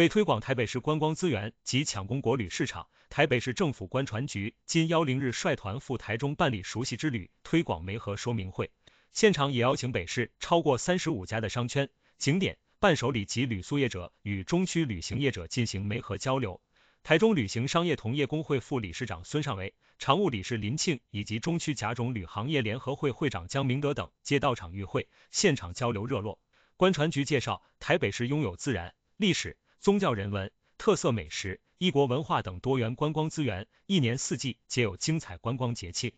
为推广台北市观光资源及抢攻国旅市场，台北市政府观船局今幺零日率团赴台中办理熟悉之旅推广媒合说明会，现场也邀请北市超过三十五家的商圈、景点、伴手礼及旅宿业者与中区旅行业者进行媒合交流。台中旅行商业同业工会副理事长孙尚维、常务理事林庆以及中区甲种旅行业联合会会长江明德等皆到场与会，现场交流热络。观船局介绍，台北市拥有自然、历史。宗教人文、特色美食、异国文化等多元观光资源，一年四季皆有精彩观光节庆。